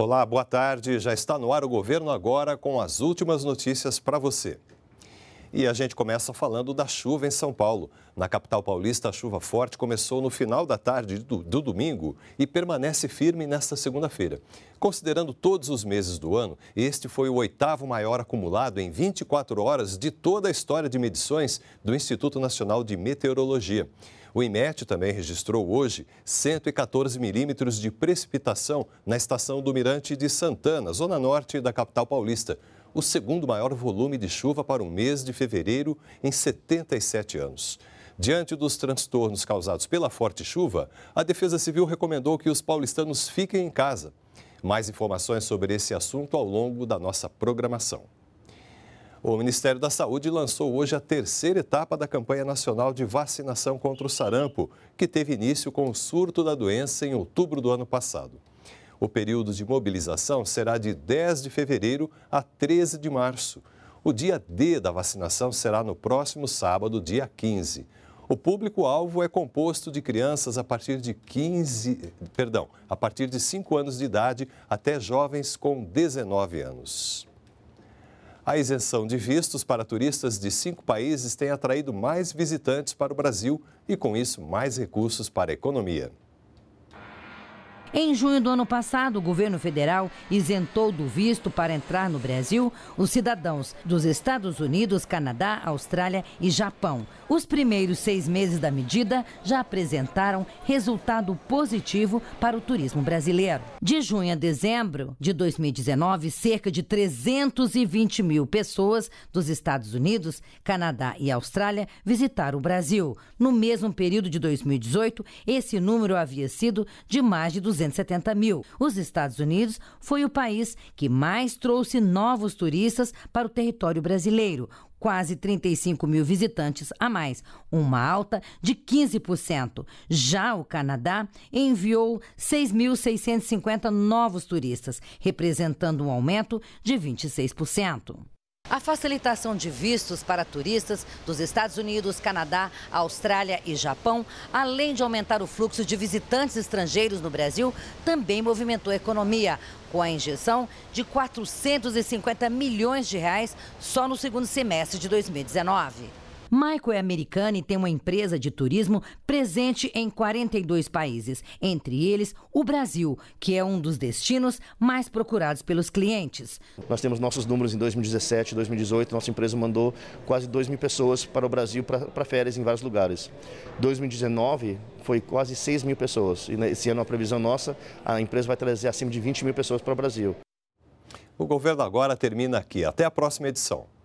Olá, boa tarde. Já está no ar o governo agora com as últimas notícias para você. E a gente começa falando da chuva em São Paulo. Na capital paulista, a chuva forte começou no final da tarde do, do domingo e permanece firme nesta segunda-feira. Considerando todos os meses do ano, este foi o oitavo maior acumulado em 24 horas de toda a história de medições do Instituto Nacional de Meteorologia. O IMET também registrou hoje 114 milímetros de precipitação na estação do Mirante de Santana, zona norte da capital paulista o segundo maior volume de chuva para o mês de fevereiro em 77 anos. Diante dos transtornos causados pela forte chuva, a Defesa Civil recomendou que os paulistanos fiquem em casa. Mais informações sobre esse assunto ao longo da nossa programação. O Ministério da Saúde lançou hoje a terceira etapa da campanha nacional de vacinação contra o sarampo, que teve início com o surto da doença em outubro do ano passado. O período de mobilização será de 10 de fevereiro a 13 de março. O dia D da vacinação será no próximo sábado, dia 15. O público-alvo é composto de crianças a partir de 15, perdão, a partir de 5 anos de idade até jovens com 19 anos. A isenção de vistos para turistas de cinco países tem atraído mais visitantes para o Brasil e, com isso, mais recursos para a economia. Em junho do ano passado, o governo federal isentou do visto para entrar no Brasil os cidadãos dos Estados Unidos, Canadá, Austrália e Japão. Os primeiros seis meses da medida já apresentaram resultado positivo para o turismo brasileiro. De junho a dezembro de 2019, cerca de 320 mil pessoas dos Estados Unidos, Canadá e Austrália visitaram o Brasil. No mesmo período de 2018, esse número havia sido de mais de 200 270 mil. Os Estados Unidos foi o país que mais trouxe novos turistas para o território brasileiro, quase 35 mil visitantes a mais, uma alta de 15%. Já o Canadá enviou 6.650 novos turistas, representando um aumento de 26%. A facilitação de vistos para turistas dos Estados Unidos, Canadá, Austrália e Japão, além de aumentar o fluxo de visitantes estrangeiros no Brasil, também movimentou a economia, com a injeção de 450 milhões de reais só no segundo semestre de 2019. Michael é americano e tem uma empresa de turismo presente em 42 países, entre eles o Brasil, que é um dos destinos mais procurados pelos clientes. Nós temos nossos números em 2017, 2018, nossa empresa mandou quase 2 mil pessoas para o Brasil para férias em vários lugares. 2019 foi quase 6 mil pessoas e esse ano a previsão nossa, a empresa vai trazer acima de 20 mil pessoas para o Brasil. O governo agora termina aqui. Até a próxima edição.